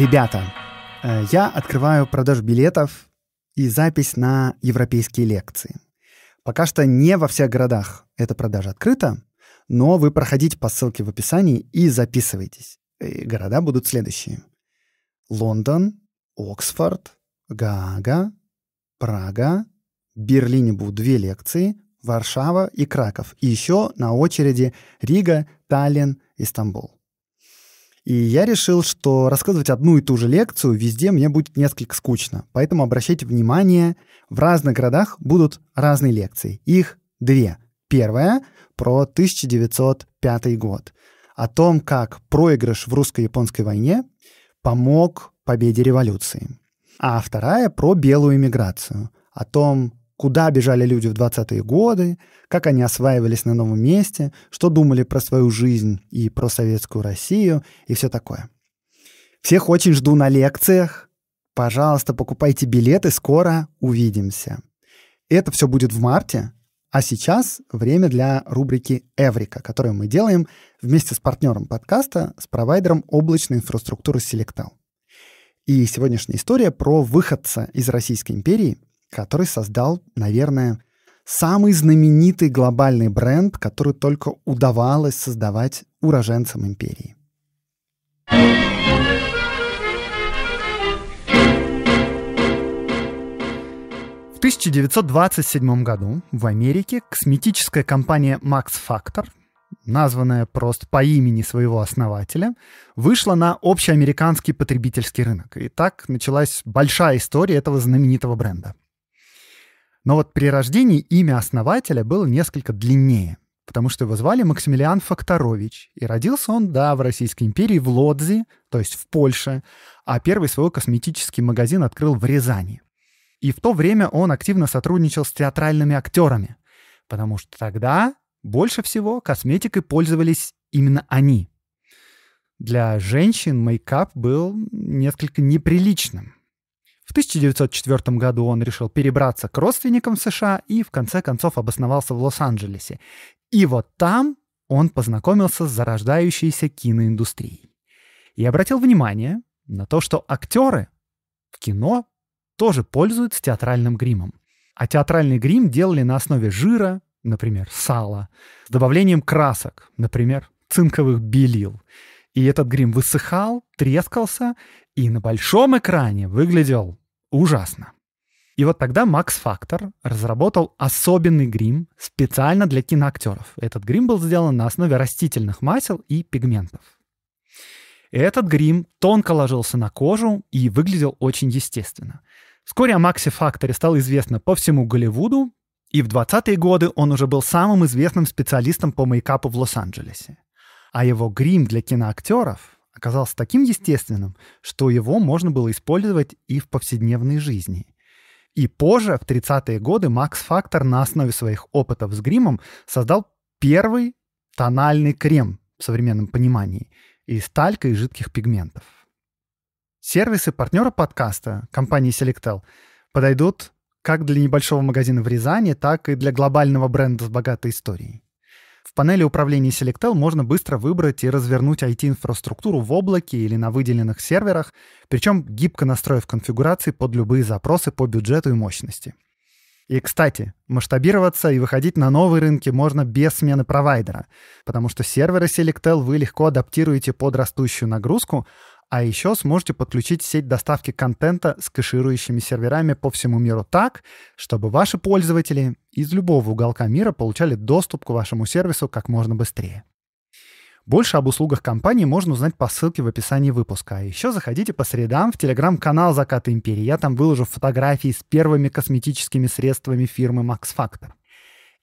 Ребята, э, я открываю продаж билетов и запись на европейские лекции. Пока что не во всех городах эта продажа открыта, но вы проходите по ссылке в описании и записывайтесь. И э, города будут следующие. Лондон, Оксфорд, Гаага, Прага. Берлине будут две лекции, Варшава и Краков. И еще на очереди Рига, Таллин и Стамбул. И я решил, что рассказывать одну и ту же лекцию везде мне будет несколько скучно. Поэтому обращайте внимание, в разных городах будут разные лекции. Их две. Первая про 1905 год. О том, как проигрыш в русско-японской войне помог победе революции. А вторая про белую эмиграцию. О том, куда бежали люди в 20-е годы, как они осваивались на новом месте, что думали про свою жизнь и про советскую Россию и все такое. Всех очень жду на лекциях. Пожалуйста, покупайте билеты, скоро увидимся. Это все будет в марте, а сейчас время для рубрики «Эврика», которую мы делаем вместе с партнером подкаста, с провайдером облачной инфраструктуры Селектал. И сегодняшняя история про выходца из Российской империи – который создал, наверное, самый знаменитый глобальный бренд, который только удавалось создавать уроженцам империи. В 1927 году в Америке косметическая компания Max Factor, названная просто по имени своего основателя, вышла на общеамериканский потребительский рынок. И так началась большая история этого знаменитого бренда. Но вот при рождении имя основателя было несколько длиннее, потому что его звали Максимилиан Факторович, и родился он, да, в Российской империи, в Лодзе, то есть в Польше, а первый свой косметический магазин открыл в Рязани. И в то время он активно сотрудничал с театральными актерами, потому что тогда больше всего косметикой пользовались именно они. Для женщин мейкап был несколько неприличным, в 1904 году он решил перебраться к родственникам в США и в конце концов обосновался в Лос-Анджелесе. И вот там он познакомился с зарождающейся киноиндустрией. И обратил внимание на то, что актеры в кино тоже пользуются театральным гримом. А театральный грим делали на основе жира, например, сала, с добавлением красок, например, цинковых белил. И этот грим высыхал, трескался и на большом экране выглядел ужасно. И вот тогда Max Factor разработал особенный грим специально для киноактеров. Этот грим был сделан на основе растительных масел и пигментов. Этот грим тонко ложился на кожу и выглядел очень естественно. Вскоре о Максе Факторе стало известно по всему Голливуду, и в 20-е годы он уже был самым известным специалистом по мейкапу в Лос-Анджелесе. А его грим для киноактеров оказался таким естественным, что его можно было использовать и в повседневной жизни. И позже, в 30-е годы, Макс Фактор на основе своих опытов с гримом создал первый тональный крем в современном понимании из талька и жидких пигментов. Сервисы партнера подкаста, компании Selectel, подойдут как для небольшого магазина в Рязани, так и для глобального бренда с богатой историей. В панели управления Selectel можно быстро выбрать и развернуть IT-инфраструктуру в облаке или на выделенных серверах, причем гибко настроив конфигурации под любые запросы по бюджету и мощности. И, кстати, масштабироваться и выходить на новые рынки можно без смены провайдера, потому что серверы Selectel вы легко адаптируете под растущую нагрузку, а еще сможете подключить сеть доставки контента с кэширующими серверами по всему миру так, чтобы ваши пользователи из любого уголка мира получали доступ к вашему сервису как можно быстрее. Больше об услугах компании можно узнать по ссылке в описании выпуска. А еще заходите по средам в телеграм-канал «Закаты империи». Я там выложу фотографии с первыми косметическими средствами фирмы Max Factor.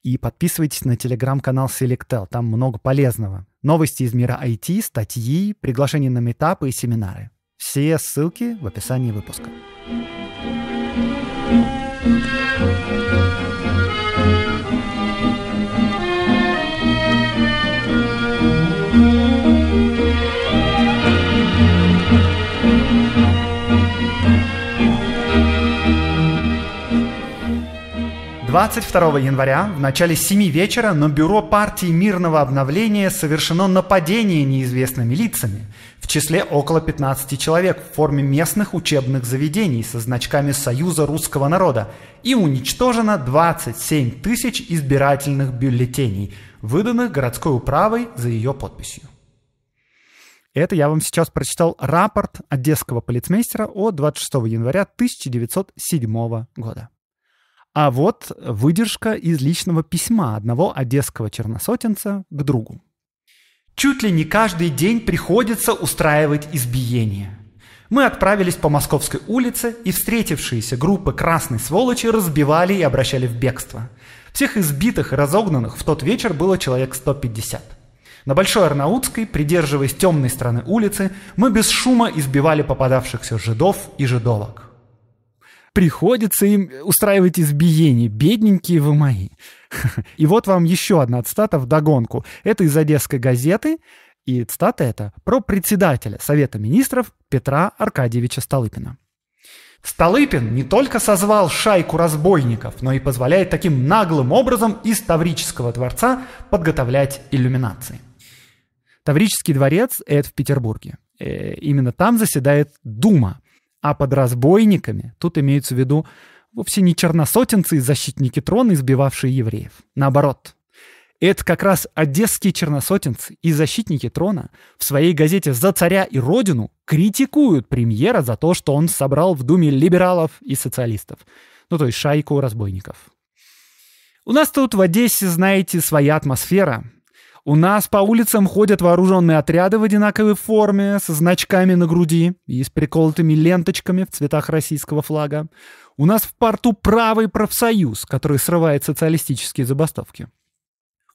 И подписывайтесь на телеграм-канал Selectel, там много полезного. Новости из мира IT, статьи, приглашения на метапы и семинары. Все ссылки в описании выпуска. thank you 22 января в начале 7 вечера на бюро партии мирного обновления совершено нападение неизвестными лицами, в числе около 15 человек в форме местных учебных заведений со значками Союза русского народа и уничтожено 27 тысяч избирательных бюллетеней, выданных городской управой за ее подписью. Это я вам сейчас прочитал рапорт одесского полицмейстера от 26 января 1907 года. А вот выдержка из личного письма одного одесского черносотенца к другу. Чуть ли не каждый день приходится устраивать избиение. Мы отправились по Московской улице, и встретившиеся группы красной сволочи разбивали и обращали в бегство. Всех избитых и разогнанных в тот вечер было человек 150. На Большой Арнаутской, придерживаясь темной стороны улицы, мы без шума избивали попадавшихся жидов и жидовок приходится им устраивать избиение. Бедненькие вы мои. И вот вам еще одна цитата вдогонку. Это из Одесской газеты. И цитата это про председателя Совета министров Петра Аркадьевича Столыпина. Столыпин не только созвал шайку разбойников, но и позволяет таким наглым образом из Таврического дворца подготовлять иллюминации. Таврический дворец — это в Петербурге. Э, именно там заседает Дума. А под разбойниками тут имеются в виду вовсе не черносотенцы и защитники трона, избивавшие евреев. Наоборот, это как раз одесские черносотенцы и защитники трона в своей газете «За царя и Родину» критикуют премьера за то, что он собрал в Думе либералов и социалистов. Ну, то есть шайку разбойников. У нас тут в Одессе, знаете, своя атмосфера. У нас по улицам ходят вооруженные отряды в одинаковой форме, со значками на груди и с приколотыми ленточками в цветах российского флага. У нас в порту правый профсоюз, который срывает социалистические забастовки.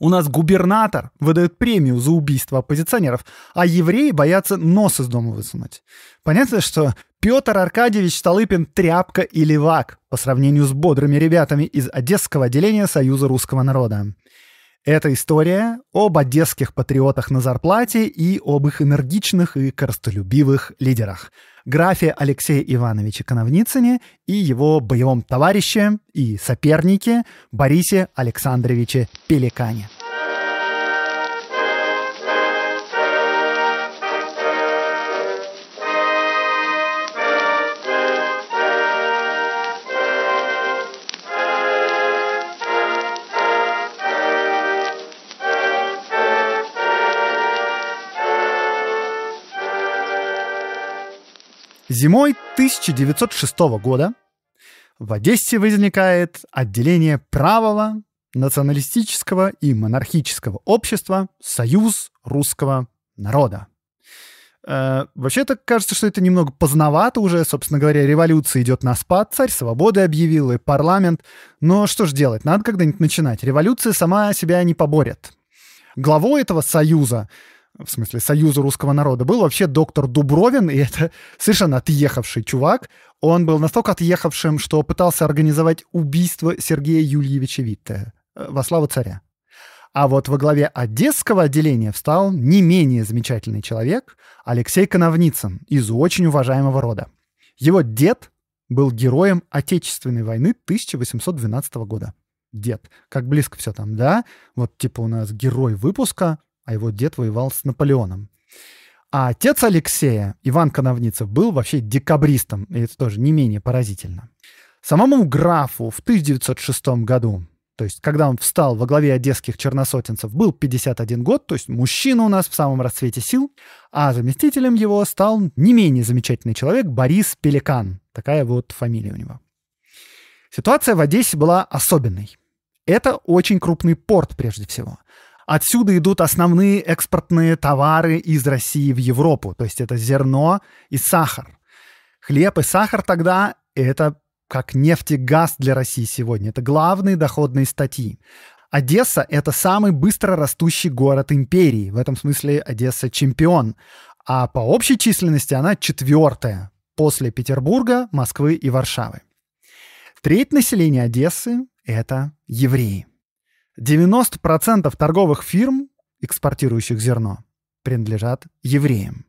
У нас губернатор выдает премию за убийство оппозиционеров, а евреи боятся нос из дома высунуть. Понятно, что Петр Аркадьевич Столыпин – тряпка и левак по сравнению с бодрыми ребятами из Одесского отделения Союза русского народа. Это история об одесских патриотах на зарплате и об их энергичных и коростолюбивых лидерах. Графе Алексея Ивановича Коновницыне и его боевом товарище и сопернике Борисе Александровиче Пеликане. Зимой 1906 года в Одессе возникает отделение правого, националистического и монархического общества «Союз русского народа». Э, вообще-то кажется, что это немного поздновато уже, собственно говоря, революция идет на спад, царь свободы объявил и парламент. Но что же делать, надо когда-нибудь начинать. Революция сама себя не поборет. Главой этого союза в смысле, Союза русского народа, был вообще доктор Дубровин, и это совершенно отъехавший чувак. Он был настолько отъехавшим, что пытался организовать убийство Сергея Юльевича Витте э, во славу царя. А вот во главе Одесского отделения встал не менее замечательный человек Алексей Коновницын из очень уважаемого рода. Его дед был героем Отечественной войны 1812 года. Дед. Как близко все там, да? Вот типа у нас герой выпуска, а его дед воевал с Наполеоном. А отец Алексея, Иван Коновницев, был вообще декабристом, и это тоже не менее поразительно. Самому графу в 1906 году, то есть когда он встал во главе одесских черносотенцев, был 51 год, то есть мужчина у нас в самом расцвете сил, а заместителем его стал не менее замечательный человек Борис Пеликан. Такая вот фамилия у него. Ситуация в Одессе была особенной. Это очень крупный порт, прежде всего. Отсюда идут основные экспортные товары из России в Европу. То есть это зерно и сахар. Хлеб и сахар тогда — это как нефть и газ для России сегодня. Это главные доходные статьи. Одесса — это самый быстро растущий город империи. В этом смысле Одесса — чемпион. А по общей численности она четвертая после Петербурга, Москвы и Варшавы. Треть населения Одессы — это евреи. 90% торговых фирм, экспортирующих зерно, принадлежат евреям.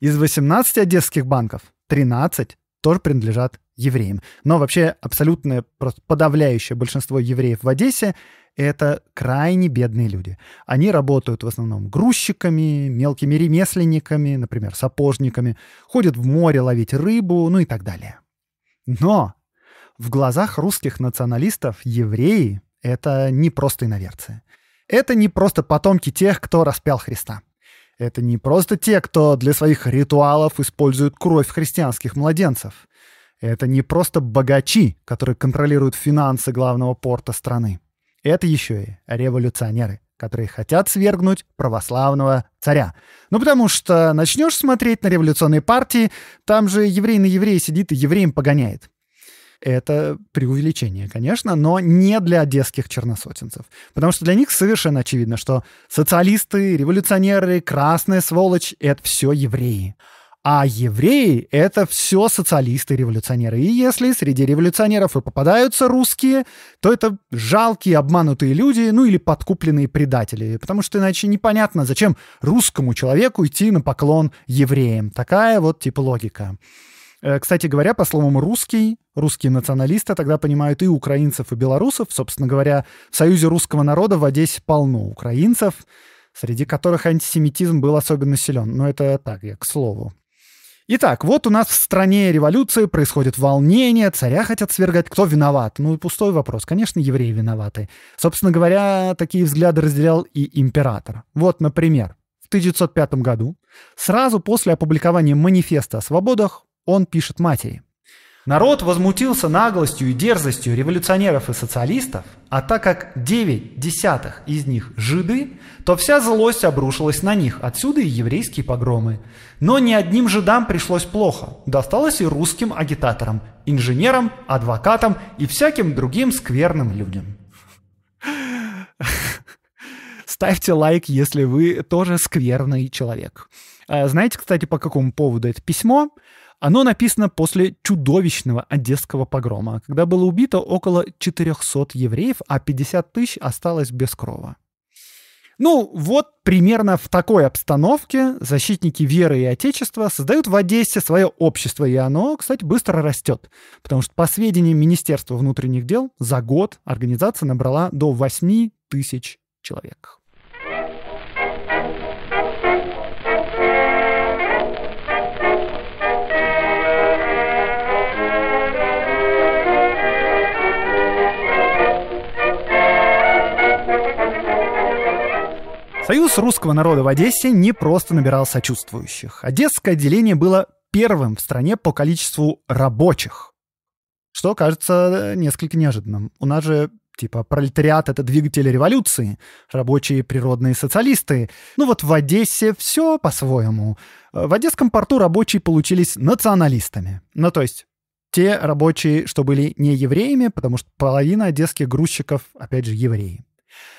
Из 18 одесских банков 13 тоже принадлежат евреям. Но вообще абсолютное, просто подавляющее большинство евреев в Одессе — это крайне бедные люди. Они работают в основном грузчиками, мелкими ремесленниками, например, сапожниками, ходят в море ловить рыбу, ну и так далее. Но в глазах русских националистов евреи это не просто иноверцы. Это не просто потомки тех, кто распял Христа. Это не просто те, кто для своих ритуалов используют кровь христианских младенцев. Это не просто богачи, которые контролируют финансы главного порта страны. Это еще и революционеры, которые хотят свергнуть православного царя. Ну, потому что начнешь смотреть на революционные партии, там же еврей на еврея сидит и евреем погоняет это преувеличение, конечно, но не для одесских черносотенцев. Потому что для них совершенно очевидно, что социалисты, революционеры, красная сволочь — это все евреи. А евреи — это все социалисты-революционеры. И если среди революционеров и попадаются русские, то это жалкие обманутые люди, ну или подкупленные предатели. Потому что иначе непонятно, зачем русскому человеку идти на поклон евреям. Такая вот типа логика. Э, кстати говоря, по словам «русский», русские националисты тогда понимают и украинцев, и белорусов. Собственно говоря, в Союзе русского народа в Одессе полно украинцев, среди которых антисемитизм был особенно силен. Но это так, я к слову. Итак, вот у нас в стране революции происходит волнение, царя хотят свергать. Кто виноват? Ну, пустой вопрос. Конечно, евреи виноваты. Собственно говоря, такие взгляды разделял и император. Вот, например, в 1905 году, сразу после опубликования манифеста о свободах, он пишет матери. Народ возмутился наглостью и дерзостью революционеров и социалистов, а так как 9 десятых из них жиды, то вся злость обрушилась на них, отсюда и еврейские погромы. Но ни одним жидам пришлось плохо, досталось и русским агитаторам, инженерам, адвокатам и всяким другим скверным людям. Ставьте лайк, если вы тоже скверный человек. А знаете, кстати, по какому поводу это письмо? Оно написано после чудовищного одесского погрома, когда было убито около 400 евреев, а 50 тысяч осталось без крова. Ну, вот примерно в такой обстановке защитники веры и Отечества создают в Одессе свое общество, и оно, кстати, быстро растет, потому что, по сведениям Министерства внутренних дел, за год организация набрала до 8 тысяч человек. Союз русского народа в Одессе не просто набирал сочувствующих. Одесское отделение было первым в стране по количеству рабочих. Что кажется э, несколько неожиданным. У нас же типа пролетариат — это двигатель революции, рабочие природные социалисты. Ну вот в Одессе все по-своему. Э, в Одесском порту рабочие получились националистами. Ну то есть те рабочие, что были не евреями, потому что половина одесских грузчиков, опять же, евреи.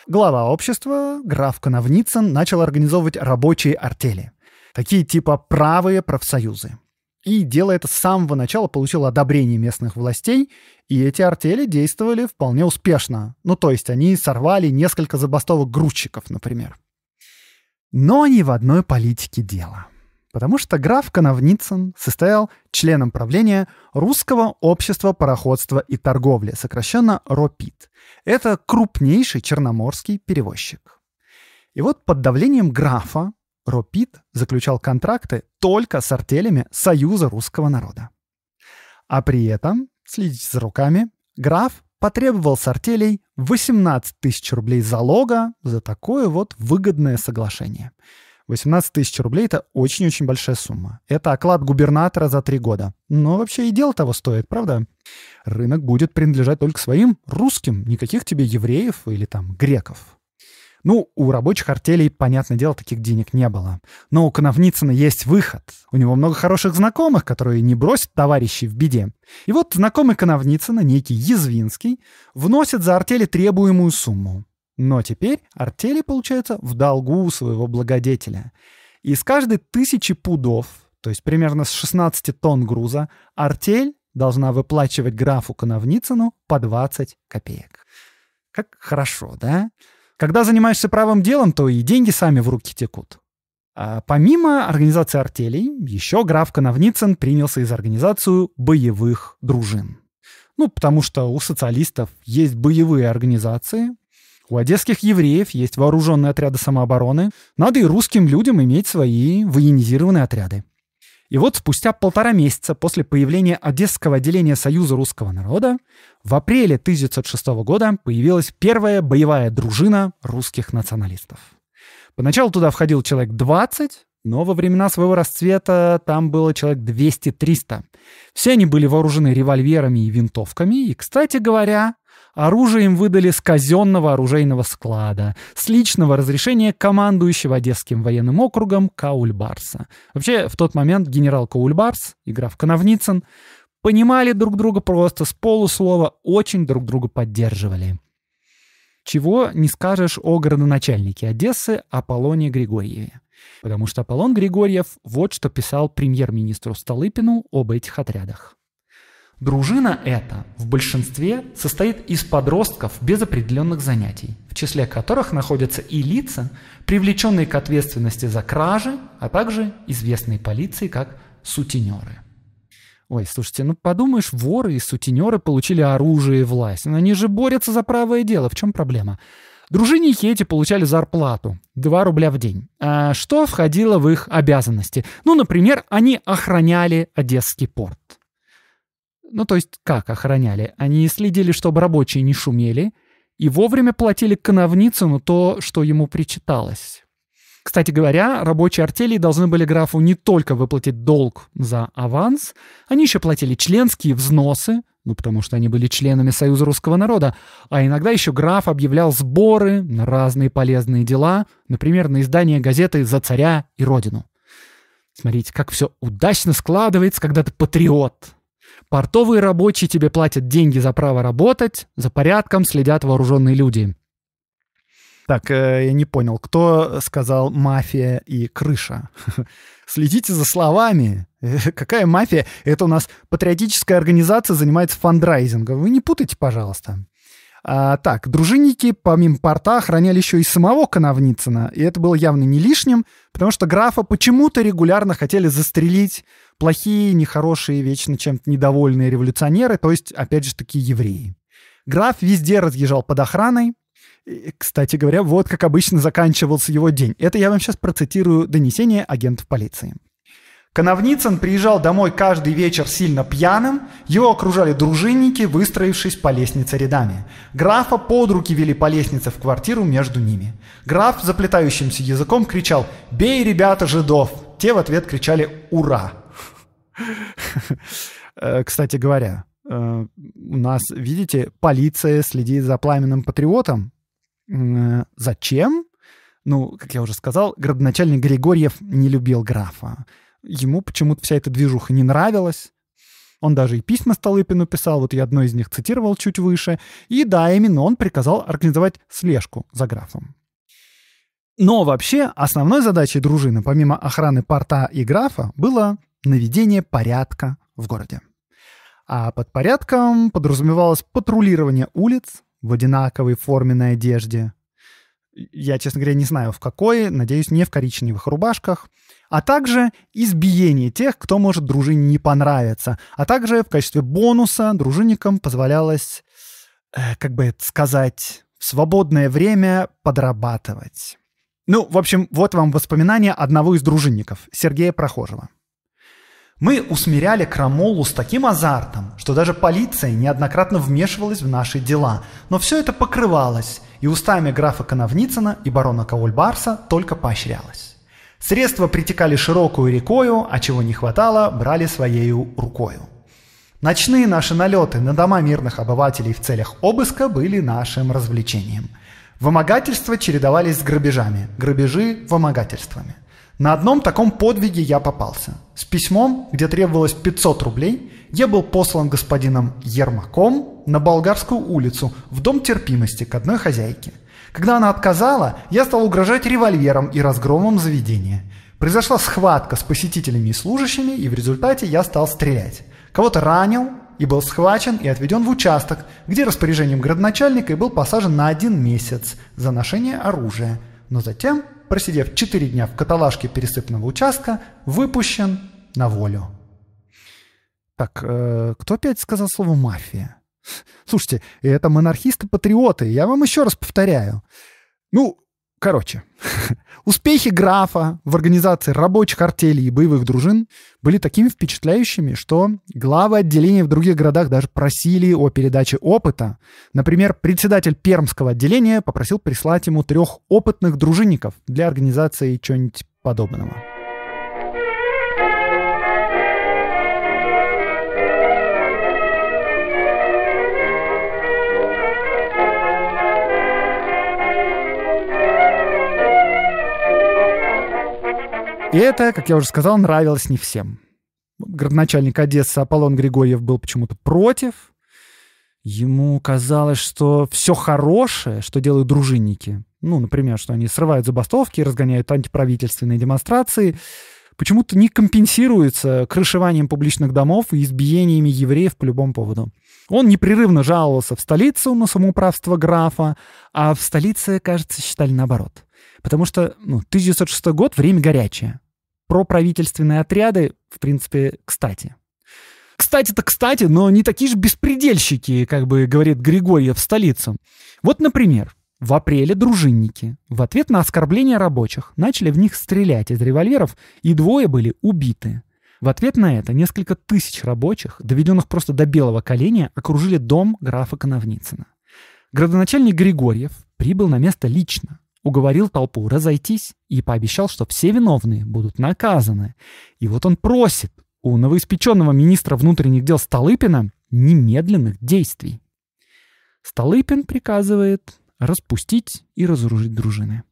Глава общества, граф Коновницын, начал организовывать рабочие артели. Такие типа правые профсоюзы. И дело это с самого начала получило одобрение местных властей, и эти артели действовали вполне успешно. Ну, то есть они сорвали несколько забастовок грузчиков, например. Но не в одной политике дело. Потому что граф Коновницын состоял членом правления Русского общества пароходства и торговли, сокращенно РОПИТ. Это крупнейший черноморский перевозчик. И вот под давлением графа РОПИТ заключал контракты только с артелями Союза русского народа. А при этом, следите за руками, граф потребовал с артелей 18 тысяч рублей залога за такое вот выгодное соглашение – 18 тысяч рублей — это очень-очень большая сумма. Это оклад губернатора за три года. Но вообще и дело того стоит, правда? Рынок будет принадлежать только своим русским, никаких тебе евреев или там греков. Ну, у рабочих артелей, понятное дело, таких денег не было. Но у Коновницына есть выход. У него много хороших знакомых, которые не бросят товарищей в беде. И вот знакомый Коновницына, некий Язвинский, вносит за артели требуемую сумму. Но теперь артели, получается, в долгу у своего благодетеля. И с каждой тысячи пудов, то есть примерно с 16 тонн груза, артель должна выплачивать графу Коновницыну по 20 копеек. Как хорошо, да? Когда занимаешься правым делом, то и деньги сами в руки текут. А помимо организации артелей, еще граф Коновницын принялся и за организацию боевых дружин. Ну, потому что у социалистов есть боевые организации, у одесских евреев есть вооруженные отряды самообороны. Надо и русским людям иметь свои военизированные отряды. И вот спустя полтора месяца после появления Одесского отделения Союза русского народа в апреле 1906 года появилась первая боевая дружина русских националистов. Поначалу туда входил человек 20, но во времена своего расцвета там было человек 200-300. Все они были вооружены револьверами и винтовками, и, кстати говоря, Оружие им выдали с казенного оружейного склада, с личного разрешения командующего Одесским военным округом Каульбарса. Вообще, в тот момент генерал Каульбарс играв граф Коновницын понимали друг друга просто с полуслова, очень друг друга поддерживали. Чего не скажешь о городоначальнике Одессы Аполлоне Григорьеве. Потому что Аполлон Григорьев вот что писал премьер-министру Столыпину об этих отрядах. Дружина эта в большинстве состоит из подростков без определенных занятий, в числе которых находятся и лица, привлеченные к ответственности за кражи, а также известные полиции как сутенеры. Ой, слушайте, ну подумаешь, воры и сутенеры получили оружие и власть. Но ну они же борются за правое дело, в чем проблема? Дружинники эти получали зарплату 2 рубля в день, а что входило в их обязанности. Ну, например, они охраняли Одесский порт. Ну, то есть как охраняли? Они следили, чтобы рабочие не шумели, и вовремя платили Коновницыну то, что ему причиталось. Кстати говоря, рабочие артели должны были графу не только выплатить долг за аванс, они еще платили членские взносы, ну потому что они были членами Союза русского народа, а иногда еще граф объявлял сборы на разные полезные дела, например, на издание газеты «За царя и родину». Смотрите, как все удачно складывается, когда ты патриот. Портовые рабочие тебе платят деньги за право работать, за порядком следят вооруженные люди. Так, э, я не понял, кто сказал «мафия» и «крыша»? Следите за словами. Э, какая мафия? Это у нас патриотическая организация занимается фандрайзингом. Вы не путайте, пожалуйста. А, так, дружинники помимо порта охраняли еще и самого Коновницына, и это было явно не лишним, потому что графа почему-то регулярно хотели застрелить плохие, нехорошие, вечно чем-то недовольные революционеры, то есть, опять же, такие евреи. Граф везде разъезжал под охраной, кстати говоря, вот как обычно заканчивался его день. Это я вам сейчас процитирую донесение агентов полиции. Коновницын приезжал домой каждый вечер сильно пьяным, его окружали дружинники, выстроившись по лестнице рядами. Графа под руки вели по лестнице в квартиру между ними. Граф заплетающимся языком кричал «Бей, ребята, жидов!» Те в ответ кричали «Ура!» э, Кстати говоря, э, у нас, видите, полиция следит за пламенным патриотом. Э, зачем? Ну, как я уже сказал, градоначальник Григорьев не любил графа ему почему-то вся эта движуха не нравилась. Он даже и письма Столыпину писал, вот я одно из них цитировал чуть выше. И да, именно он приказал организовать слежку за графом. Но вообще основной задачей дружины, помимо охраны порта и графа, было наведение порядка в городе. А под порядком подразумевалось патрулирование улиц в одинаковой форменной одежде, я, честно говоря, не знаю в какой, надеюсь, не в коричневых рубашках. А также избиение тех, кто может дружине не понравиться. А также в качестве бонуса дружинникам позволялось, э, как бы это сказать, в свободное время подрабатывать. Ну, в общем, вот вам воспоминания одного из дружинников, Сергея Прохожего. Мы усмиряли крамолу с таким азартом, что даже полиция неоднократно вмешивалась в наши дела, но все это покрывалось, и устами графа Коновницына и барона Каульбарса только поощрялось. Средства притекали широкую рекою, а чего не хватало, брали своею рукою. Ночные наши налеты на дома мирных обывателей в целях обыска были нашим развлечением. Вымогательства чередовались с грабежами, грабежи – вымогательствами. На одном таком подвиге я попался. С письмом, где требовалось 500 рублей, я был послан господином Ермаком на Болгарскую улицу в дом терпимости к одной хозяйке. Когда она отказала, я стал угрожать револьвером и разгромом заведения. Произошла схватка с посетителями и служащими, и в результате я стал стрелять. Кого-то ранил и был схвачен и отведен в участок, где распоряжением градоначальника и был посажен на один месяц за ношение оружия. Но затем просидев 4 дня в каталажке пересыпного участка, выпущен на волю. Так, э, кто опять сказал слово «мафия»? Слушайте, это монархисты-патриоты, я вам еще раз повторяю. Ну, Короче, успехи графа в организации рабочих артелей и боевых дружин были такими впечатляющими, что главы отделения в других городах даже просили о передаче опыта. Например, председатель пермского отделения попросил прислать ему трех опытных дружинников для организации чего-нибудь подобного. И это, как я уже сказал, нравилось не всем. Городначальник Одессы Аполлон Григорьев был почему-то против. Ему казалось, что все хорошее, что делают дружинники, ну, например, что они срывают забастовки, разгоняют антиправительственные демонстрации, почему-то не компенсируется крышеванием публичных домов и избиениями евреев по любому поводу. Он непрерывно жаловался в столицу на самоуправство графа, а в столице, кажется, считали наоборот. Потому что ну, 1906 год — время горячее про правительственные отряды, в принципе, кстати. Кстати-то кстати, но не такие же беспредельщики, как бы говорит Григорьев в столицу. Вот, например, в апреле дружинники в ответ на оскорбление рабочих начали в них стрелять из револьверов, и двое были убиты. В ответ на это несколько тысяч рабочих, доведенных просто до белого коленя, окружили дом графа Коновницына. Градоначальник Григорьев прибыл на место лично уговорил толпу разойтись и пообещал, что все виновные будут наказаны. И вот он просит у новоиспеченного министра внутренних дел Столыпина немедленных действий. Столыпин приказывает распустить и разоружить дружины.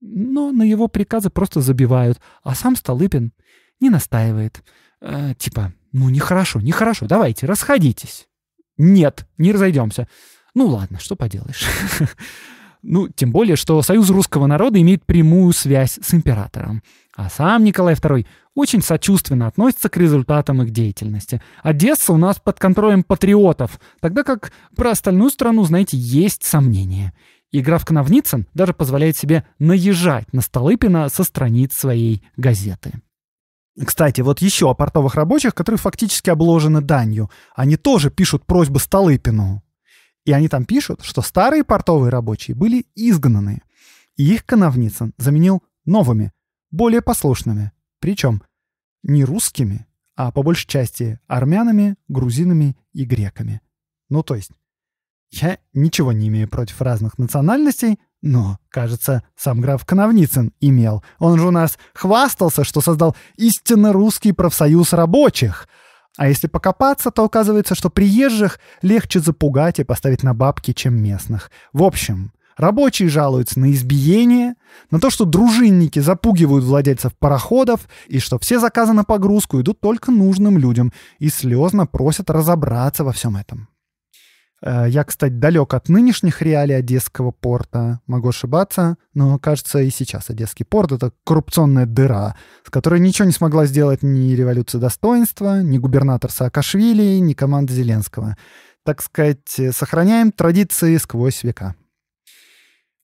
Но на его приказы просто забивают, а сам Столыпин не настаивает. Э, типа, ну нехорошо, нехорошо, давайте, расходитесь. Нет, не разойдемся. Ну ладно, что поделаешь. Ну, тем более, что союз русского народа имеет прямую связь с императором. А сам Николай II очень сочувственно относится к результатам их деятельности. Одесса у нас под контролем патриотов, тогда как про остальную страну, знаете, есть сомнения. И граф Коновницын даже позволяет себе наезжать на Столыпина со страниц своей газеты. Кстати, вот еще о портовых рабочих, которые фактически обложены данью. Они тоже пишут просьбы Столыпину. И они там пишут, что старые портовые рабочие были изгнаны, и их Коновницын заменил новыми, более послушными, причем не русскими, а по большей части армянами, грузинами и греками. Ну то есть, я ничего не имею против разных национальностей, но, кажется, сам граф Коновницын имел. Он же у нас хвастался, что создал истинно русский профсоюз рабочих — а если покопаться, то оказывается, что приезжих легче запугать и поставить на бабки, чем местных. В общем, рабочие жалуются на избиение, на то, что дружинники запугивают владельцев пароходов и что все заказы на погрузку идут только нужным людям и слезно просят разобраться во всем этом. Э, я, кстати, далек от нынешних реалий Одесского порта, могу ошибаться, но, кажется, и сейчас Одесский порт — это коррупционная дыра, с которой ничего не смогла сделать ни революция достоинства, ни губернатор Саакашвили, ни команда Зеленского. Так сказать, сохраняем традиции сквозь века.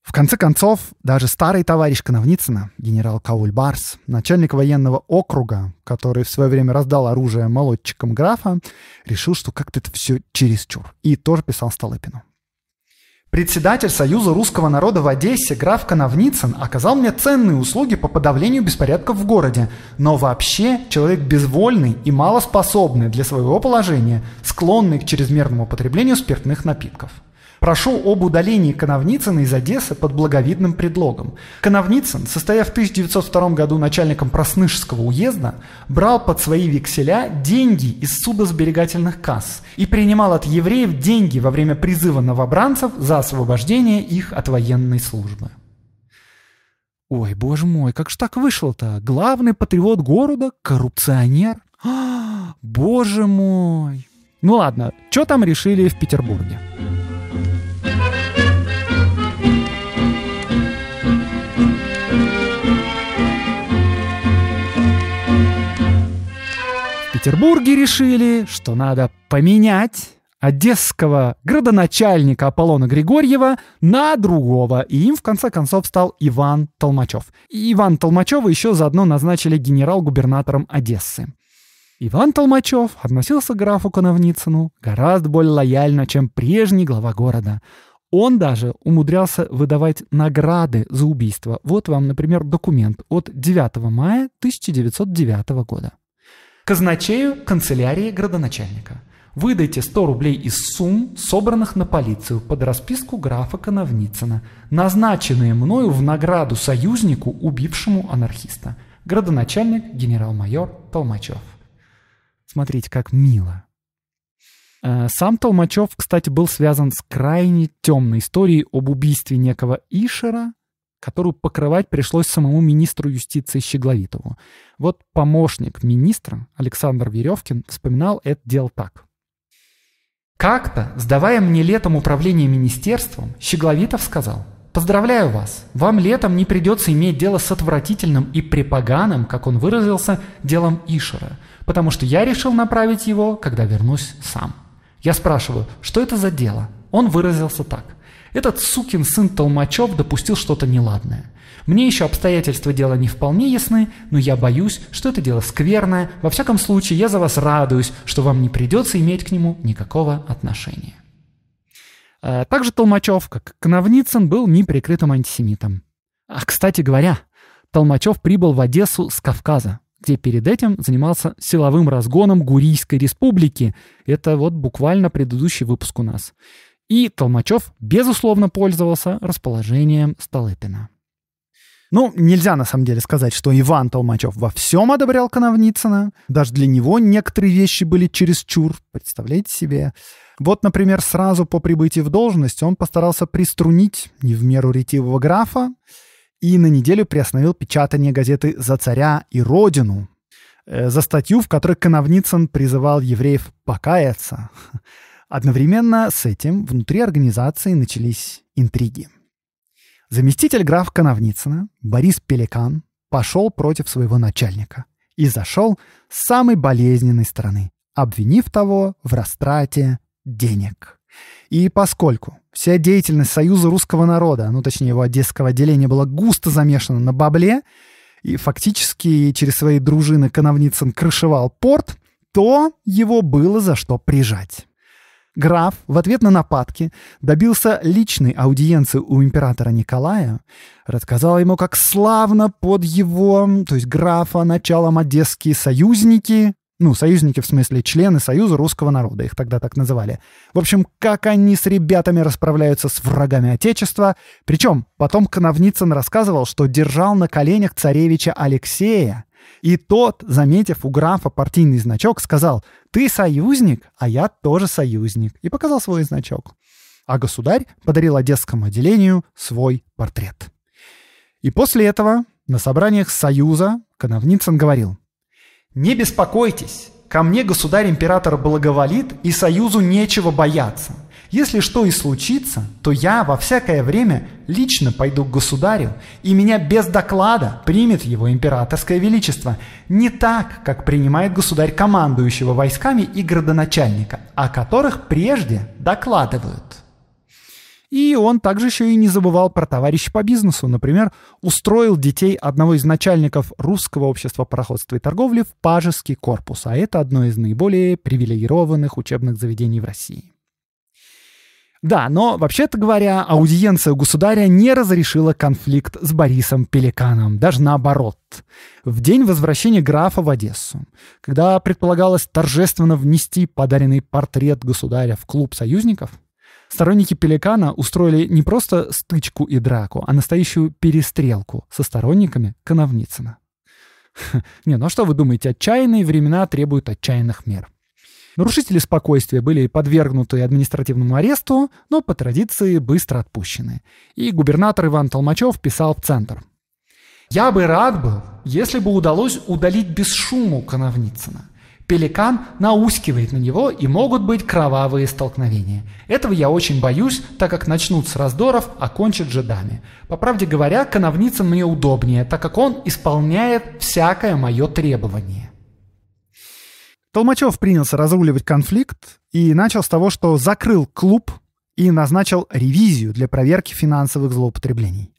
В конце концов, даже старый товарищ Коновницына, генерал Кауль Барс, начальник военного округа, который в свое время раздал оружие молодчикам графа, решил, что как-то это все чересчур, и тоже писал Столыпину. Председатель Союза русского народа в Одессе граф Коновницын оказал мне ценные услуги по подавлению беспорядков в городе, но вообще человек безвольный и малоспособный для своего положения, склонный к чрезмерному потреблению спиртных напитков. Прошу об удалении Коновницына из Одессы под благовидным предлогом. Коновницын, состояв в 1902 году начальником Проснышского уезда, брал под свои векселя деньги из судосберегательных касс и принимал от евреев деньги во время призыва новобранцев за освобождение их от военной службы. Ой, боже мой, как же так вышло-то? Главный патриот города – коррупционер? А, боже мой! Ну ладно, что там решили в Петербурге? Петербурге решили, что надо поменять одесского градоначальника Аполлона Григорьева на другого, и им в конце концов стал Иван Толмачев. И Иван Толмачева еще заодно назначили генерал-губернатором Одессы. Иван Толмачев относился к графу Коновницыну гораздо более лояльно, чем прежний глава города. Он даже умудрялся выдавать награды за убийство. Вот вам, например, документ от 9 мая 1909 года казначею канцелярии градоначальника. Выдайте 100 рублей из сумм, собранных на полицию под расписку графа Коновницына, назначенные мною в награду союзнику, убившему анархиста. Градоначальник генерал-майор Толмачев. Смотрите, как мило. Э, сам Толмачев, кстати, был связан с крайне темной историей об убийстве некого Ишера – которую покрывать пришлось самому министру юстиции Щегловитову. Вот помощник министра Александр Веревкин вспоминал это дело так. Как-то, сдавая мне летом управление министерством, Щегловитов сказал, «Поздравляю вас, вам летом не придется иметь дело с отвратительным и препоганым, как он выразился, делом Ишера, потому что я решил направить его, когда вернусь сам». Я спрашиваю, что это за дело? Он выразился так. Этот сукин сын Толмачев допустил что-то неладное. Мне еще обстоятельства дела не вполне ясны, но я боюсь, что это дело скверное. Во всяком случае, я за вас радуюсь, что вам не придется иметь к нему никакого отношения. А, также Толмачев, как Коновницын, был неприкрытым антисемитом. А, кстати говоря, Толмачев прибыл в Одессу с Кавказа, где перед этим занимался силовым разгоном Гурийской республики. Это вот буквально предыдущий выпуск у нас. И Толмачев, безусловно, пользовался расположением Столыпина. Ну, нельзя на самом деле сказать, что Иван Толмачев во всем одобрял Коновницына. Даже для него некоторые вещи были чересчур, представляете себе. Вот, например, сразу по прибытии в должность он постарался приструнить не в меру ретивого графа и на неделю приостановил печатание газеты «За царя и Родину» э, за статью, в которой Коновницын призывал евреев покаяться. Одновременно с этим внутри организации начались интриги. Заместитель граф Коновницына, Борис Пеликан, пошел против своего начальника и зашел с самой болезненной стороны, обвинив того в растрате денег. И поскольку вся деятельность Союза русского народа, ну точнее его одесского отделения, была густо замешана на бабле, и фактически через свои дружины Коновницын крышевал порт, то его было за что прижать. Граф в ответ на нападки добился личной аудиенции у императора Николая, рассказал ему, как славно под его, то есть графа, началом одесские союзники, ну, союзники в смысле члены Союза русского народа, их тогда так называли. В общем, как они с ребятами расправляются с врагами Отечества. Причем потом Коновницын рассказывал, что держал на коленях царевича Алексея. И тот, заметив у графа партийный значок, сказал ты союзник, а я тоже союзник. И показал свой значок. А государь подарил Одесскому отделению свой портрет. И после этого на собраниях Союза Коновницын говорил. «Не беспокойтесь, ко мне государь-император благоволит, и Союзу нечего бояться. Если что и случится, то я во всякое время лично пойду к государю, и меня без доклада примет его императорское величество, не так, как принимает государь командующего войсками и градоначальника, о которых прежде докладывают. И он также еще и не забывал про товарища по бизнесу. Например, устроил детей одного из начальников русского общества пароходства и торговли в Пажеский корпус, а это одно из наиболее привилегированных учебных заведений в России. Да, но, вообще-то говоря, аудиенция у государя не разрешила конфликт с Борисом Пеликаном, даже наоборот. В день возвращения графа в Одессу, когда предполагалось торжественно внести подаренный портрет государя в клуб союзников, сторонники Пеликана устроили не просто стычку и драку, а настоящую перестрелку со сторонниками Коновницына. Не, ну а что вы думаете, отчаянные времена требуют отчаянных мер. Нарушители спокойствия были подвергнуты административному аресту, но по традиции быстро отпущены. И губернатор Иван Толмачев писал в Центр. «Я бы рад был, если бы удалось удалить без шума Коновницына. Пеликан наускивает на него, и могут быть кровавые столкновения. Этого я очень боюсь, так как начнут с раздоров, а кончат жедами. По правде говоря, Коновницын мне удобнее, так как он исполняет всякое мое требование. Толмачев принялся разруливать конфликт и начал с того, что закрыл клуб и назначил ревизию для проверки финансовых злоупотреблений.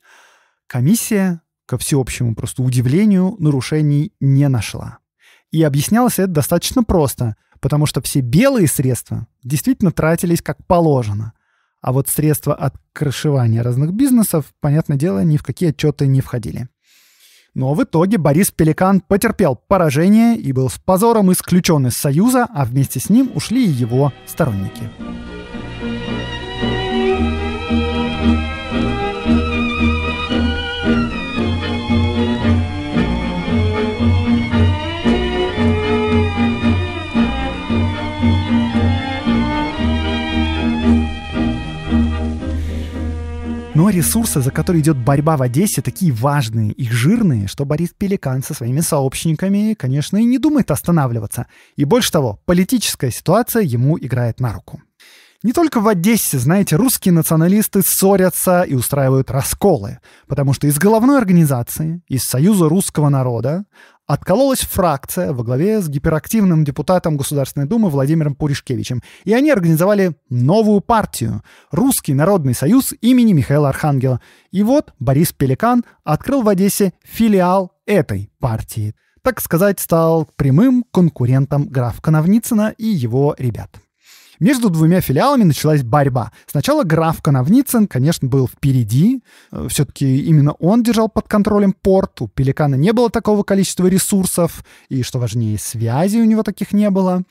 Комиссия, ко всеобщему просто удивлению, нарушений не нашла. И объяснялось это достаточно просто, потому что все белые средства действительно тратились как положено. А вот средства от крышевания разных бизнесов, понятное дело, ни в какие отчеты не входили. Но в итоге Борис Пеликан потерпел поражение и был с позором исключен из Союза, а вместе с ним ушли и его сторонники. Но ресурсы, за которые идет борьба в Одессе, такие важные и жирные, что Борис Пеликан со своими сообщниками, конечно, и не думает останавливаться. И больше того, политическая ситуация ему играет на руку. Не только в Одессе, знаете, русские националисты ссорятся и устраивают расколы, потому что из головной организации, из Союза русского народа, откололась фракция во главе с гиперактивным депутатом Государственной Думы Владимиром Пуришкевичем, и они организовали новую партию — Русский Народный Союз имени Михаила Архангела. И вот Борис Пеликан открыл в Одессе филиал этой партии. Так сказать, стал прямым конкурентом граф Коновницына и его ребят. Между двумя филиалами началась борьба. Сначала граф Коновницын, конечно, был впереди. Э, Все-таки именно он держал под контролем порт. У Пеликана не было такого количества ресурсов. И, что важнее, связей у него таких не было.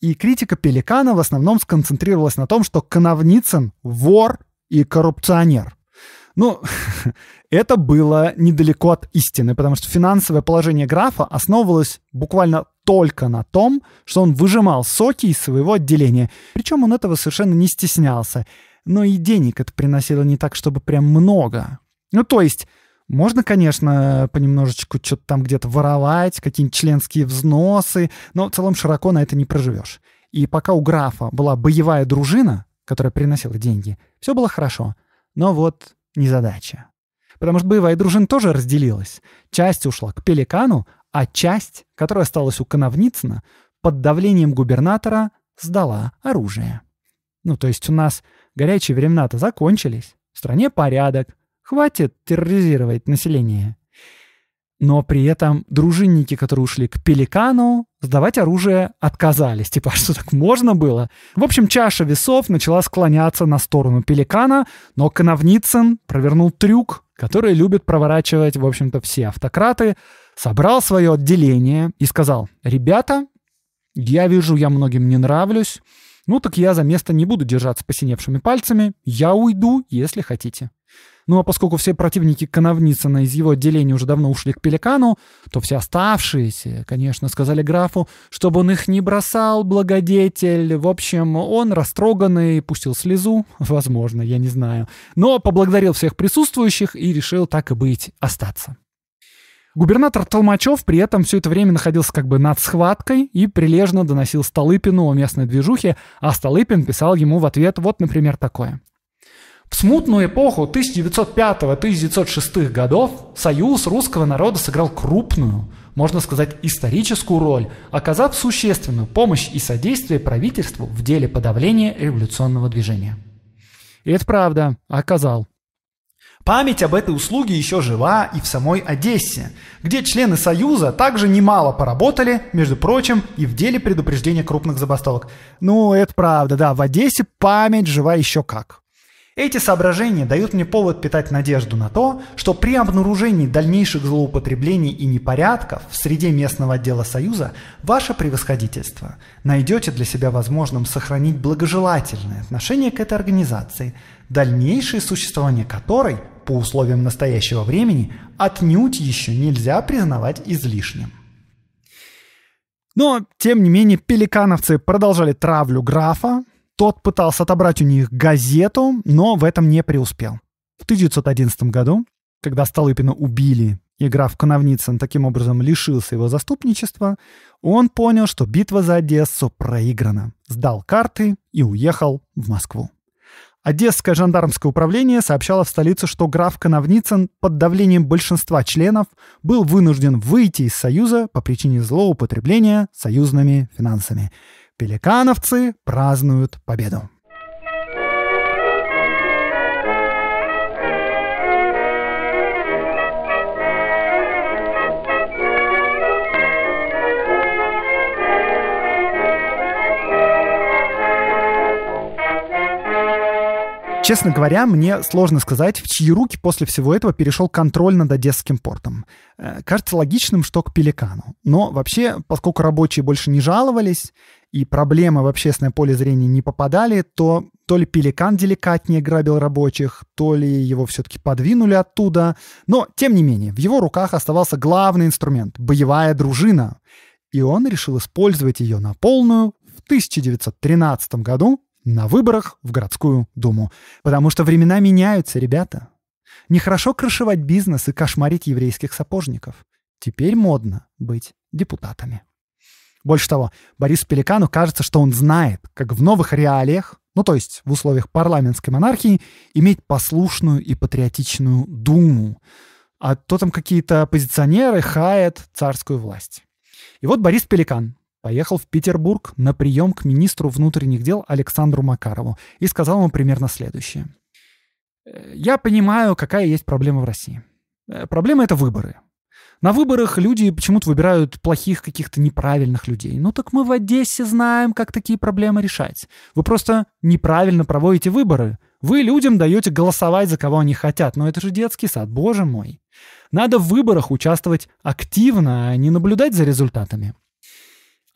И критика Пеликана в основном сконцентрировалась на том, что Коновницын — вор и коррупционер. Ну, это было недалеко от истины, потому что финансовое положение графа основывалось буквально только на том, что он выжимал соки из своего отделения. Причем он этого совершенно не стеснялся. Но и денег это приносило не так, чтобы прям много. Ну, то есть, можно, конечно, понемножечку что-то там где-то воровать, какие-нибудь членские взносы, но в целом широко на это не проживешь. И пока у графа была боевая дружина, которая приносила деньги, все было хорошо. Но вот незадача. Потому что боевая дружина тоже разделилась. Часть ушла к Пеликану, а часть, которая осталась у Коновницына, под давлением губернатора сдала оружие. Ну, то есть у нас горячие времена-то закончились. В стране порядок. Хватит терроризировать население но при этом дружинники, которые ушли к Пеликану, сдавать оружие отказались. Типа, «А что так можно было? В общем, чаша весов начала склоняться на сторону Пеликана, но Коновницын провернул трюк, который любят проворачивать, в общем-то, все автократы, собрал свое отделение и сказал, ребята, я вижу, я многим не нравлюсь, ну так я за место не буду держаться посиневшими пальцами, я уйду, если хотите. Ну а поскольку все противники Коновницына из его отделения уже давно ушли к Пеликану, то все оставшиеся, конечно, сказали графу, чтобы он их не бросал, благодетель. В общем, он, растроганный, пустил слезу, возможно, я не знаю, но поблагодарил всех присутствующих и решил так и быть остаться. Губернатор Толмачев при этом все это время находился как бы над схваткой и прилежно доносил Столыпину о местной движухе, а Столыпин писал ему в ответ вот, например, такое. В смутную эпоху 1905-1906 годов Союз русского народа сыграл крупную, можно сказать, историческую роль, оказав существенную помощь и содействие правительству в деле подавления революционного движения. И это правда, оказал. Память об этой услуге еще жива и в самой Одессе, где члены Союза также немало поработали, между прочим, и в деле предупреждения крупных забастовок. Ну, это правда, да, в Одессе память жива еще как. Эти соображения дают мне повод питать надежду на то, что при обнаружении дальнейших злоупотреблений и непорядков в среде местного отдела Союза ваше превосходительство найдете для себя возможным сохранить благожелательное отношение к этой организации, дальнейшее существование которой, по условиям настоящего времени, отнюдь еще нельзя признавать излишним. Но, тем не менее, пеликановцы продолжали травлю графа, тот пытался отобрать у них газету, но в этом не преуспел. В 1911 году, когда Столыпина убили и граф Коновницын таким образом лишился его заступничества, он понял, что битва за Одессу проиграна, сдал карты и уехал в Москву. Одесское жандармское управление сообщало в столице, что граф Коновницын под давлением большинства членов был вынужден выйти из Союза по причине злоупотребления союзными финансами. Пеликановцы празднуют победу. Честно говоря, мне сложно сказать, в чьи руки после всего этого перешел контроль над Одесским портом. Э, кажется логичным, что к Пеликану. Но вообще, поскольку рабочие больше не жаловались и проблемы в общественное поле зрения не попадали, то то ли Пеликан деликатнее грабил рабочих, то ли его все-таки подвинули оттуда. Но, тем не менее, в его руках оставался главный инструмент — боевая дружина. И он решил использовать ее на полную в 1913 году на выборах в городскую думу. Потому что времена меняются, ребята. Нехорошо крышевать бизнес и кошмарить еврейских сапожников. Теперь модно быть депутатами. Больше того, Борис Пеликану кажется, что он знает, как в новых реалиях, ну то есть в условиях парламентской монархии, иметь послушную и патриотичную думу. А то там какие-то оппозиционеры хаят царскую власть. И вот Борис Пеликан поехал в Петербург на прием к министру внутренних дел Александру Макарову и сказал ему примерно следующее. «Э, «Я понимаю, какая есть проблема в России. Э, проблема — это выборы. На выборах люди почему-то выбирают плохих каких-то неправильных людей. Ну так мы в Одессе знаем, как такие проблемы решать. Вы просто неправильно проводите выборы. Вы людям даете голосовать за кого они хотят. Но это же детский сад, боже мой. Надо в выборах участвовать активно, а не наблюдать за результатами.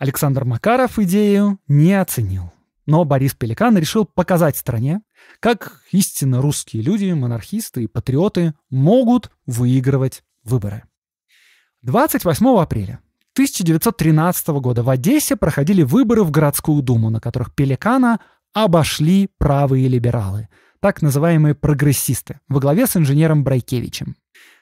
Александр Макаров идею не оценил. Но Борис Пеликан решил показать стране, как истинно русские люди, монархисты и патриоты могут выигрывать выборы. 28 апреля 1913 года в Одессе проходили выборы в городскую думу, на которых Пеликана обошли правые либералы, так называемые прогрессисты, во главе с инженером Брайкевичем.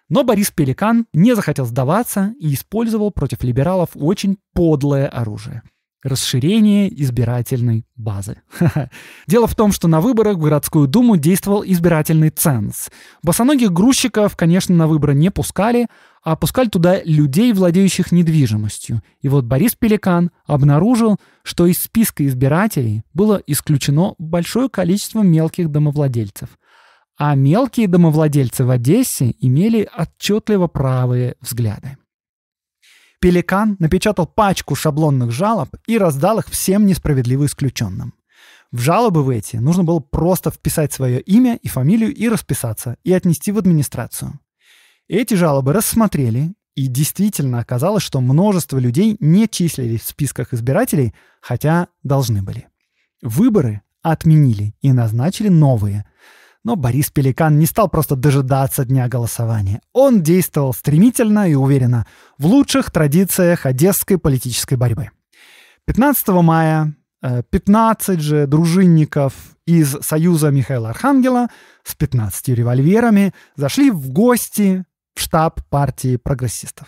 Но Борис Пеликан не захотел сдаваться и использовал против либералов очень подлое оружие – расширение избирательной базы. Дело в том, что на выборах в городскую думу действовал избирательный ценз. Босоногих грузчиков, конечно, на выборы не пускали, а пускали туда людей, владеющих недвижимостью. И вот Борис Пеликан обнаружил, что из списка избирателей было исключено большое количество мелких домовладельцев а мелкие домовладельцы в Одессе имели отчетливо правые взгляды. Пеликан напечатал пачку шаблонных жалоб и раздал их всем несправедливо исключенным. В жалобы в эти нужно было просто вписать свое имя и фамилию и расписаться, и отнести в администрацию. Эти жалобы рассмотрели, и действительно оказалось, что множество людей не числились в списках избирателей, хотя должны были. Выборы отменили и назначили новые, но Борис Пеликан не стал просто дожидаться дня голосования. Он действовал стремительно и уверенно, в лучших традициях одесской политической борьбы. 15 мая 15 э, же дружинников из Союза Михаила Архангела с 15 револьверами зашли в гости в штаб партии прогрессистов.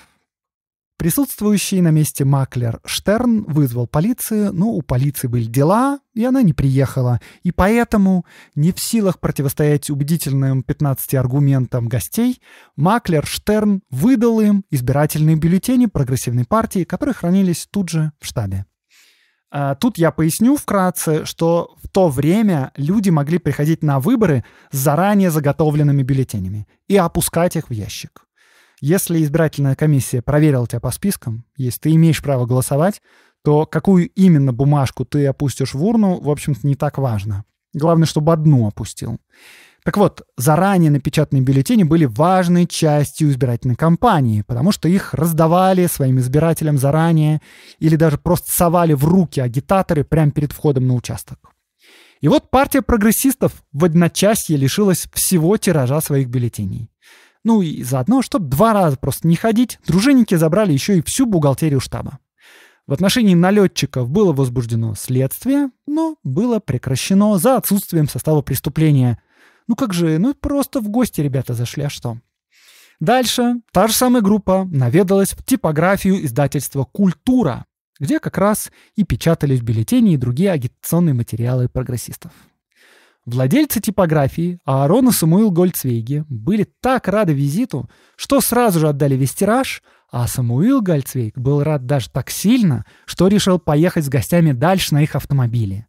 Присутствующий на месте маклер Штерн вызвал полицию, но у полиции были дела, и она не приехала. И поэтому, не в силах противостоять убедительным 15 аргументам гостей, маклер Штерн выдал им избирательные бюллетени прогрессивной партии, которые хранились тут же в штабе. А, тут я поясню вкратце, что в то время люди могли приходить на выборы с заранее заготовленными бюллетенями и опускать их в ящик. Если избирательная комиссия проверила тебя по спискам, если ты имеешь право голосовать, то какую именно бумажку ты опустишь в урну, в общем-то, не так важно. Главное, чтобы одну опустил. Так вот, заранее напечатанные бюллетени были важной частью избирательной кампании, потому что их раздавали своим избирателям заранее или даже просто совали в руки агитаторы прямо перед входом на участок. И вот партия прогрессистов в одночасье лишилась всего тиража своих бюллетеней. Ну и заодно, чтобы два раза просто не ходить, дружинники забрали еще и всю бухгалтерию штаба. В отношении налетчиков было возбуждено следствие, но было прекращено за отсутствием состава преступления. Ну как же, ну просто в гости ребята зашли, а что? Дальше та же самая группа наведалась в типографию издательства «Культура», где как раз и печатались бюллетени и другие агитационные материалы прогрессистов. Владельцы типографии Аарон и Самуил Гольцвейги были так рады визиту, что сразу же отдали весь тираж, а Самуил Гольцвейг был рад даже так сильно, что решил поехать с гостями дальше на их автомобиле.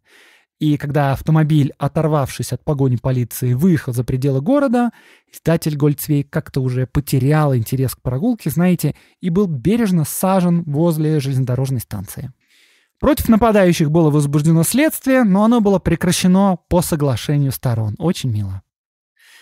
И когда автомобиль, оторвавшись от погони полиции, выехал за пределы города, издатель Гольцвейг как-то уже потерял интерес к прогулке, знаете, и был бережно сажен возле железнодорожной станции. Против нападающих было возбуждено следствие, но оно было прекращено по соглашению сторон. Очень мило.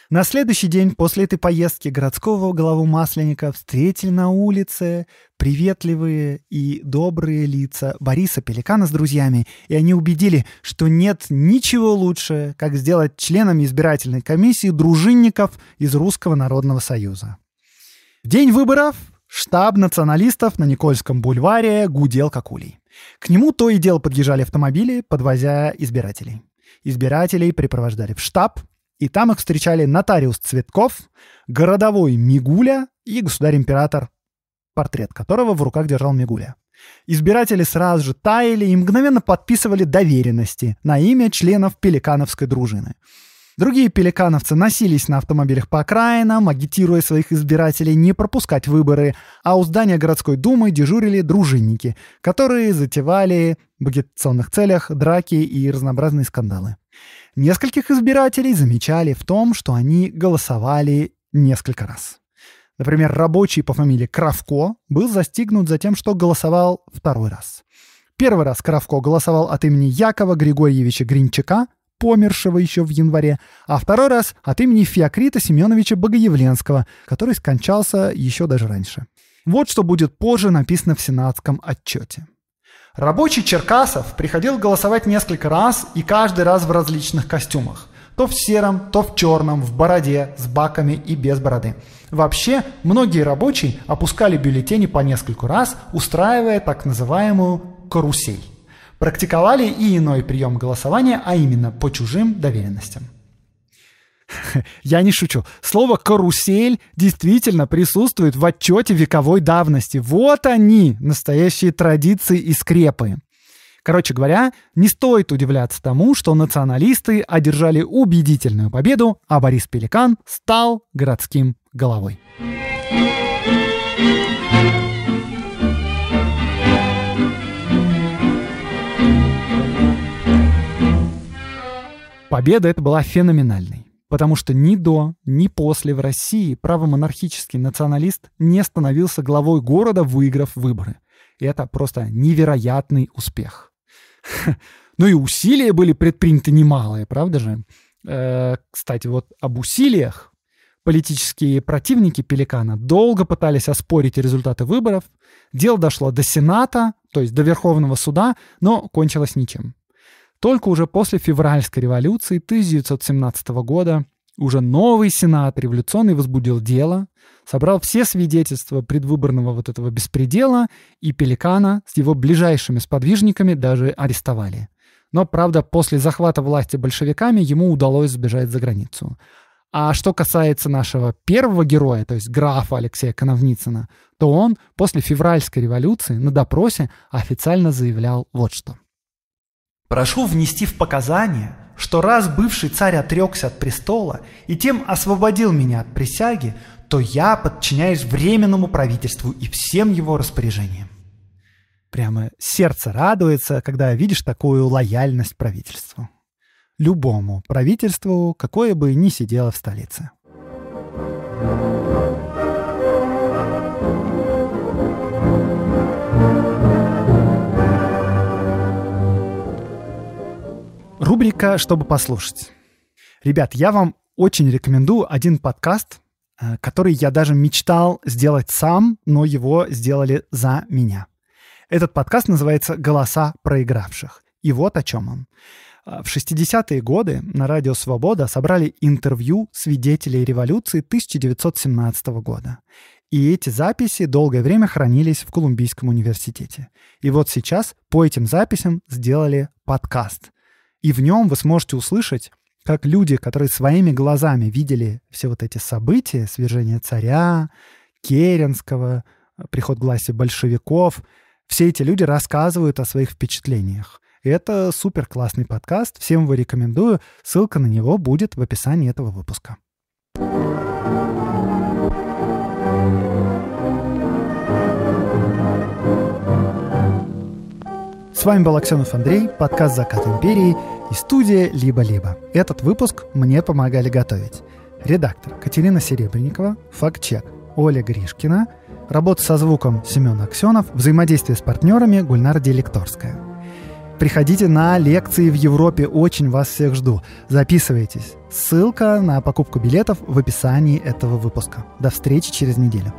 На следующий день после этой поездки городского главу Масленника встретили на улице приветливые и добрые лица Бориса Пеликана с друзьями, и они убедили, что нет ничего лучше, как сделать членами избирательной комиссии дружинников из Русского Народного Союза. день выборов штаб националистов на Никольском бульваре гудел как улей. К нему то и дело подъезжали автомобили, подвозя избирателей. Избирателей припровождали в штаб, и там их встречали нотариус Цветков, городовой Мигуля и государь-император, портрет которого в руках держал Мигуля. Избиратели сразу же таяли и мгновенно подписывали доверенности на имя членов пеликановской дружины. Другие пеликановцы носились на автомобилях по окраинам, агитируя своих избирателей не пропускать выборы, а у здания городской думы дежурили дружинники, которые затевали в агитационных целях драки и разнообразные скандалы. Нескольких избирателей замечали в том, что они голосовали несколько раз. Например, рабочий по фамилии Кравко был застигнут за тем, что голосовал второй раз. Первый раз Кравко голосовал от имени Якова Григорьевича Гринчака – помершего еще в январе, а второй раз от имени Феокрита Семеновича Богоявленского, который скончался еще даже раньше. Вот что будет позже написано в сенатском отчете. Рабочий Черкасов приходил голосовать несколько раз и каждый раз в различных костюмах. То в сером, то в черном, в бороде, с баками и без бороды. Вообще, многие рабочие опускали бюллетени по нескольку раз, устраивая так называемую «карусель» практиковали и иной прием голосования, а именно по чужим доверенностям. Я не шучу. Слово «карусель» действительно присутствует в отчете вековой давности. Вот они, настоящие традиции и скрепы. Короче говоря, не стоит удивляться тому, что националисты одержали убедительную победу, а Борис Пеликан стал городским головой. Победа эта была феноменальной, потому что ни до, ни после в России правомонархический националист не становился главой города, выиграв выборы. И это просто невероятный успех. Ну и усилия были предприняты немалые, правда же? Э, кстати, вот об усилиях политические противники Пеликана долго пытались оспорить результаты выборов. Дело дошло до Сената, то есть до Верховного суда, но кончилось ничем. Только уже после февральской революции 1917 года уже новый Сенат революционный возбудил дело, собрал все свидетельства предвыборного вот этого беспредела, и Пеликана с его ближайшими сподвижниками даже арестовали. Но, правда, после захвата власти большевиками ему удалось сбежать за границу. А что касается нашего первого героя, то есть графа Алексея Коновницына, то он после февральской революции на допросе официально заявлял вот что. Прошу внести в показания, что раз бывший царь отрекся от престола и тем освободил меня от присяги, то я подчиняюсь временному правительству и всем его распоряжениям. Прямо сердце радуется, когда видишь такую лояльность правительству. Любому правительству, какое бы ни сидело в столице. thank you Рубрика «Чтобы послушать». Ребят, я вам очень рекомендую один подкаст, э, который я даже мечтал сделать сам, но его сделали за меня. Этот подкаст называется «Голоса проигравших». И вот о чем он. Э, в 60-е годы на радио «Свобода» собрали интервью свидетелей революции 1917 года. И эти записи долгое время хранились в Колумбийском университете. И вот сейчас по этим записям сделали подкаст – и в нем вы сможете услышать, как люди, которые своими глазами видели все вот эти события, свержение царя, Керенского, приход к власти большевиков, все эти люди рассказывают о своих впечатлениях. это супер классный подкаст, всем его рекомендую, ссылка на него будет в описании этого выпуска. thank you С вами был Аксенов Андрей, подкаст «Закат империи» и студия «Либо-либо». Этот выпуск мне помогали готовить. Редактор Катерина Серебренникова, факт-чек Оля Гришкина, работа со звуком Семен Аксенов, взаимодействие с партнерами Гульнар Делекторская. Приходите на лекции в Европе, очень вас всех жду. Записывайтесь. Ссылка на покупку билетов в описании этого выпуска. До встречи через неделю.